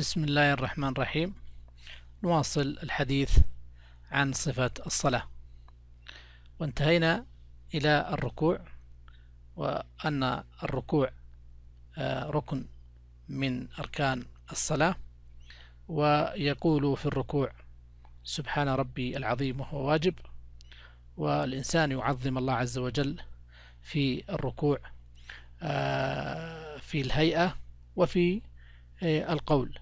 بسم الله الرحمن الرحيم نواصل الحديث عن صفة الصلاة وانتهينا إلى الركوع وأن الركوع آه، ركن من أركان الصلاة ويقول في الركوع سبحان ربي العظيم وهو واجب والإنسان يعظم الله عز وجل في الركوع آه، في الهيئة وفي آه، القول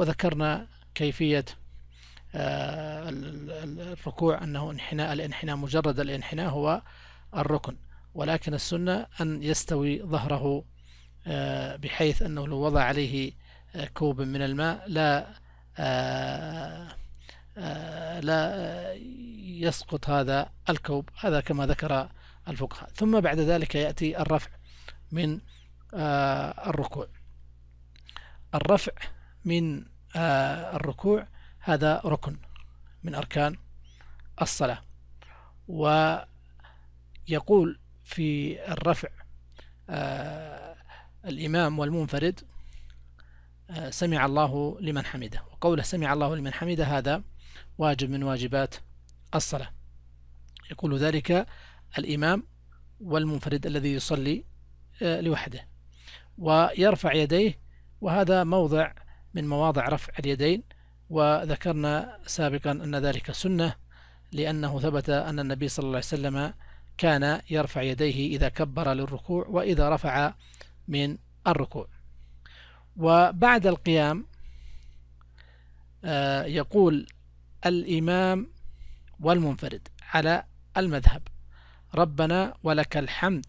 وذكرنا كيفية آه، الركوع أنه انحناء الانحناء مجرد الانحناء هو الركن ولكن السنة أن يستوي ظهره آه، بحيث أنه لو وضع عليه آه، كوب من الماء لا لا يسقط هذا الكوب هذا كما ذكر الفقهاء ثم بعد ذلك يأتي الرفع من الركوع الرفع من آه، الركوع هذا ركن من أركان الصلاة ويقول في الرفع آه، الإمام والمنفرد آه، سمع الله لمن حمده وقوله سمع الله لمن حمده هذا واجب من واجبات الصلاة يقول ذلك الإمام والمنفرد الذي يصلي لوحده ويرفع يديه وهذا موضع من مواضع رفع اليدين وذكرنا سابقا أن ذلك سنة لأنه ثبت أن النبي صلى الله عليه وسلم كان يرفع يديه إذا كبر للركوع وإذا رفع من الركوع وبعد القيام آه، يقول الإمام والمنفرد على المذهب ربنا ولك الحمد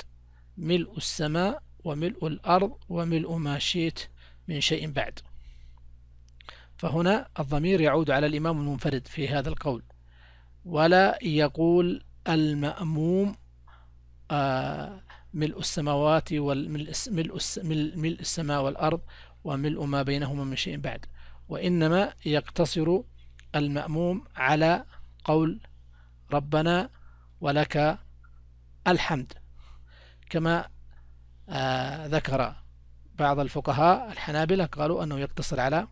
ملء السماء وملء الأرض وملء ما شئت من شيء بعد فهنا الضمير يعود على الإمام المنفرد في هذا القول ولا يقول المأموم آه، ملء السماوات ملء السماء والأرض وملء ما بينهما من شيء بعد وإنما يقتصر المأموم على قول ربنا ولك الحمد كما آه، ذكر بعض الفقهاء الحنابلة قالوا أنه يقتصر على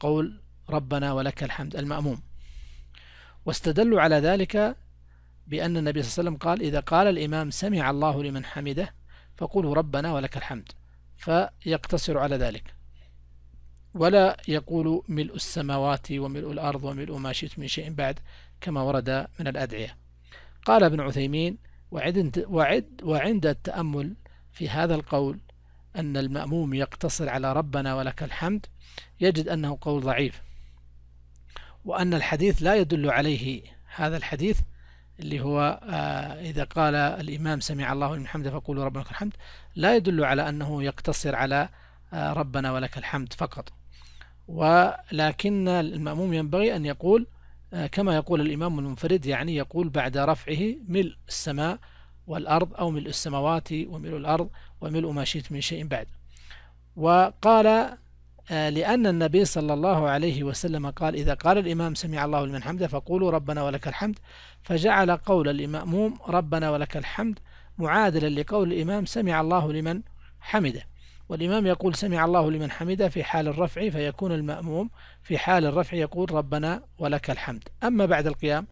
قول ربنا ولك الحمد المأموم واستدلوا على ذلك بأن النبي صلى الله عليه وسلم قال إذا قال الإمام سمع الله لمن حمده فقولوا ربنا ولك الحمد فيقتصر على ذلك ولا يقول ملء السماوات وملء الأرض وملء ما شئت من شيء بعد كما ورد من الأدعية قال ابن عثيمين وعد وعد وعند التأمل في هذا القول أن المأموم يقتصر على ربنا ولك الحمد يجد أنه قول ضعيف وأن الحديث لا يدل عليه هذا الحديث اللي هو آه، إذا قال الإمام سمع الله لمن حمده فقولوا ربنا لك الحمد لا يدل على أنه يقتصر على آه، ربنا ولك الحمد فقط ولكن المأموم ينبغي أن يقول آه، كما يقول الإمام المنفرد يعني يقول بعد رفعه ملء السماء والأرض أو ملء السماوات وملء الأرض وملء ما شئت من شيء بعد وقال آه، لأن النبي صلى الله عليه وسلم قال إذا قال الإمام سمع الله لمن حمده فقولوا ربنا ولك الحمد فجعل قول الإمام ربنا ولك الحمد معادلا لقول الإمام سمع الله لمن حمده والإمام يقول سمع الله لمن حمده في حال الرفع فيكون المأموم في حال الرفع يقول ربنا ولك الحمد أما بعد القيام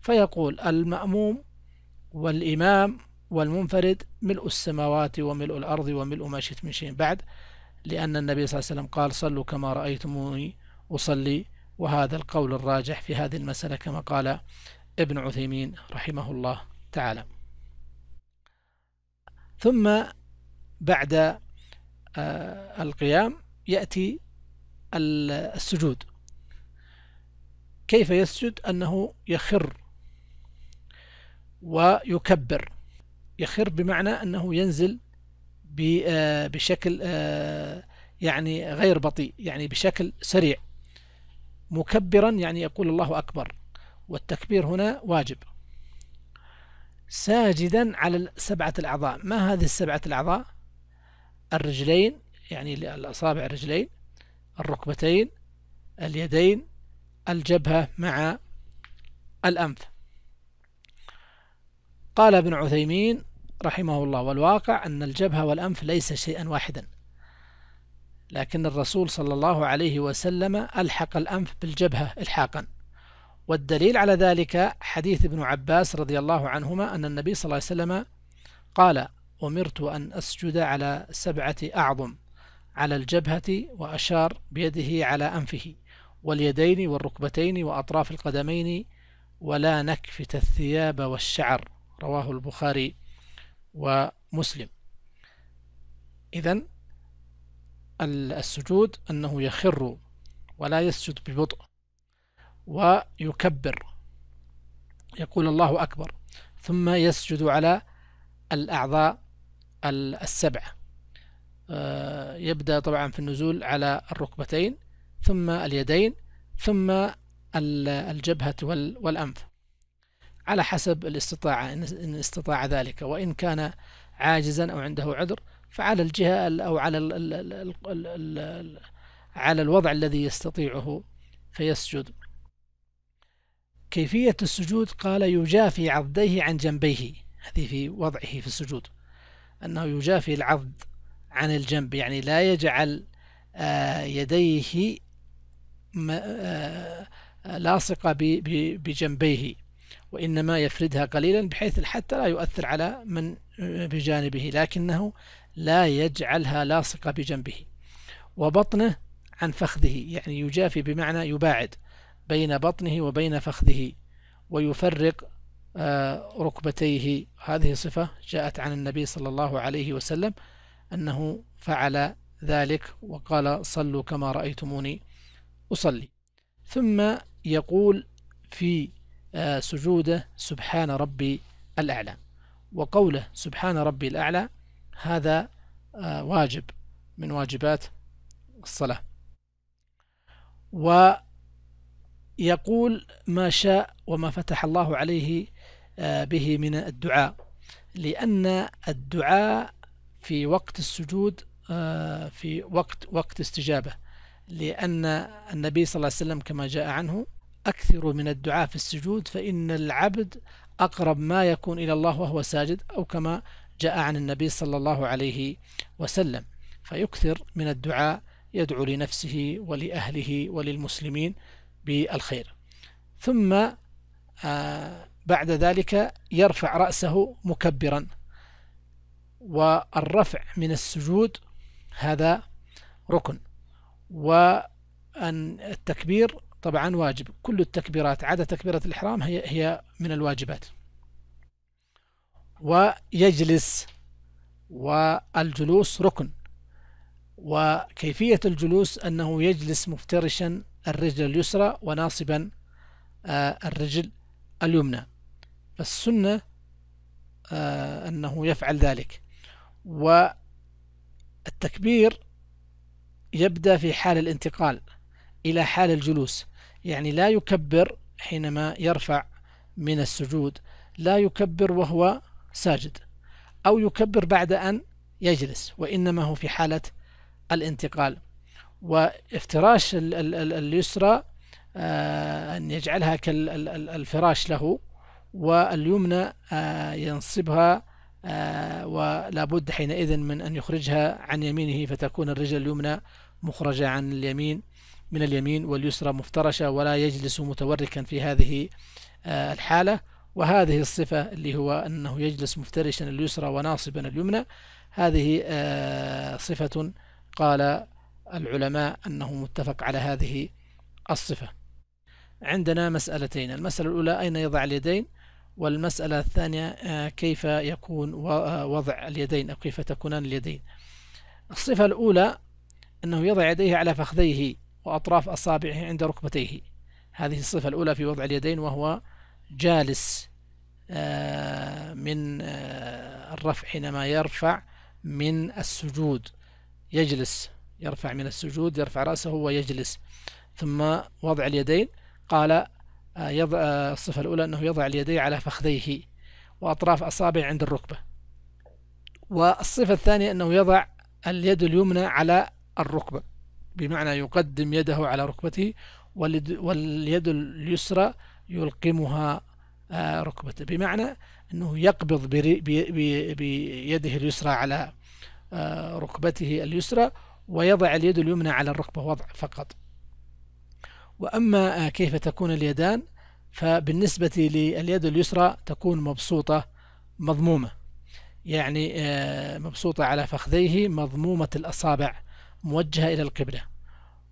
فيقول المأموم والإمام والمنفرد ملء السماوات وملء الأرض وملء ما شئت من شيء بعد لأن النبي صلى الله عليه وسلم قال صلوا كما رأيتموني أصلي وهذا القول الراجح في هذه المسألة كما قال ابن عثيمين رحمه الله تعالى ثم بعد آه، القيام يأتي السجود كيف يسجد أنه يخر ويكبر يخر بمعنى أنه ينزل آه، بشكل آه، يعني غير بطيء يعني بشكل سريع مكبرا يعني يقول الله أكبر والتكبير هنا واجب ساجدا على السبعة الأعضاء ما هذه السبعة الأعضاء الرجلين يعني الأصابع الرجلين الركبتين اليدين الجبهة مع الأنف قال ابن عثيمين رحمه الله والواقع أن الجبهة والأنف ليس شيئا واحدا لكن الرسول صلى الله عليه وسلم ألحق الأنف بالجبهة إلحاقا والدليل على ذلك حديث ابن عباس رضي الله عنهما أن النبي صلى الله عليه وسلم قال أمرت أن أسجد على سبعة أعظم على الجبهة وأشار بيده على أنفه واليدين والركبتين وأطراف القدمين ولا نكفت الثياب والشعر رواه البخاري ومسلم إذا السجود أنه يخر ولا يسجد ببطء ويكبر يقول الله أكبر ثم يسجد على الأعضاء السبعة آه، يبدأ طبعا في النزول على الركبتين ثم اليدين ثم الجبهة والأنف على حسب الاستطاعة إن استطاع ذلك وإن كان عاجزا أو عنده عذر فعلى الجهة أو على الـ الـ الـ الـ الـ الـ على الوضع الذي يستطيعه فيسجد كيفية السجود قال يجافي عضديه عن جنبيه هذه في وضعه في السجود أنه يجافي العض عن الجنب يعني لا يجعل آه، يديه آه، لاصقة بجنبيه وإنما يفردها قليلا بحيث حتى لا يؤثر على من آه، بجانبه لكنه لا يجعلها لاصقة بجنبه وبطنه عن فخذه يعني يجافي بمعنى يباعد بين بطنه وبين فخذه ويفرق آه، ركبتيه هذه صفة جاءت عن النبي صلى الله عليه وسلم أنه فعل ذلك وقال صلوا كما رأيتموني أصلي ثم يقول في آه، سجوده سبحان ربي الأعلى وقوله سبحان ربي الأعلى هذا آه، واجب من واجبات الصلاة ويقول ما شاء وما فتح الله عليه آه، به من الدعاء لأن الدعاء في وقت السجود في وقت وقت استجابة لأن النبي صلى الله عليه وسلم كما جاء عنه أكثروا من الدعاء في السجود فإن العبد أقرب ما يكون إلى الله وهو ساجد أو كما جاء عن النبي صلى الله عليه وسلم فيكثر من الدعاء يدعو لنفسه ولأهله وللمسلمين بالخير ثم آه، بعد ذلك يرفع رأسه مكبرا والرفع من السجود هذا ركن وأن التكبير طبعا واجب كل التكبيرات عدا تكبيرة الإحرام هي هي من الواجبات ويجلس والجلوس ركن وكيفية الجلوس أنه يجلس مفترشا الرجل اليسرى وناصبا آه، الرجل اليمنى فالسنة آه، أنه يفعل ذلك والتكبير يبدأ في حال الانتقال إلى حال الجلوس يعني لا يكبر حينما يرفع من السجود لا يكبر وهو ساجد أو يكبر بعد أن يجلس وإنما هو في حالة الانتقال وافتراش اليسرى آه، أن يجعلها كالفراش له واليمنى آه، ينصبها آه، ولا بد حينئذ من أن يخرجها عن يمينه فتكون الرجل اليمنى مخرجة عن اليمين من اليمين واليسرى مفترشة ولا يجلس متوركا في هذه آه، الحالة وهذه الصفة اللي هو أنه يجلس مفترشا اليسرى وناصبا اليمنى هذه آه، صفة قال العلماء أنه متفق على هذه الصفة عندنا مسألتين المسألة الأولى أين يضع اليدين والمسألة الثانية آه، كيف يكون وضع اليدين أو كيف تكونان اليدين الصفة الأولى أنه يضع يديه على فخذيه وأطراف أصابعه عند ركبتيه هذه الصفة الأولى في وضع اليدين وهو جالس آه، من آه، الرفع حينما يرفع من السجود يجلس يرفع من السجود يرفع رأسه ويجلس ثم وضع اليدين قال آه، يضع الصفة الأولى أنه يضع اليدين على فخذيه وأطراف أصابع عند الركبة والصفة الثانية أنه يضع اليد اليمنى على الركبة بمعنى يقدم يده على ركبته واليد اليسرى يلقمها آه، ركبته بمعنى أنه يقبض بيده اليسرى على آه، ركبته اليسرى ويضع اليد اليمنى على الركبة وضع فقط وأما آه، كيف تكون اليدان فبالنسبة لليد اليسرى تكون مبسوطة مضمومة يعني مبسوطة على فخذيه مضمومة الأصابع موجهة إلى القبلة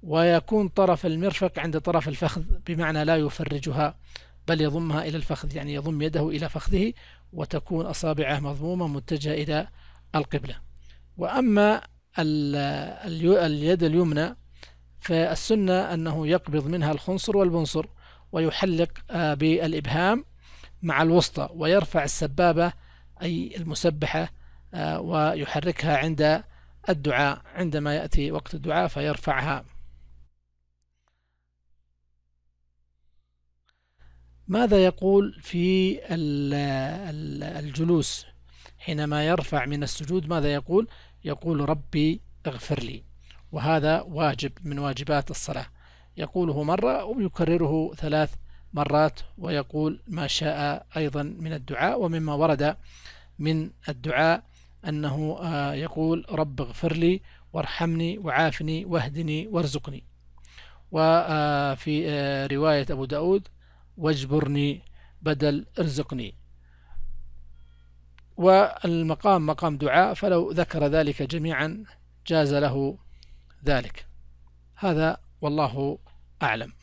ويكون طرف المرفق عند طرف الفخذ بمعنى لا يفرجها بل يضمها إلى الفخذ يعني يضم يده إلى فخذه وتكون أصابعه مضمومة متجهة إلى القبلة وأما اليد اليمنى فالسنة أنه يقبض منها الخنصر والبنصر ويحلق آه، بالإبهام مع الوسطى ويرفع السبابة أي المسبحة آه، ويحركها عند الدعاء عندما يأتي وقت الدعاء فيرفعها ماذا يقول في الجلوس حينما يرفع من السجود ماذا يقول يقول ربي اغفر لي وهذا واجب من واجبات الصلاة يقوله مرة ويكرره ثلاث مرات ويقول ما شاء أيضا من الدعاء ومما ورد من الدعاء أنه آه، يقول رب اغفر لي وارحمني وعافني واهدني وارزقني وفي آه، آه، رواية أبو داود واجبرني بدل ارزقني والمقام مقام دعاء فلو ذكر ذلك جميعا جاز له ذلك هذا والله أعلم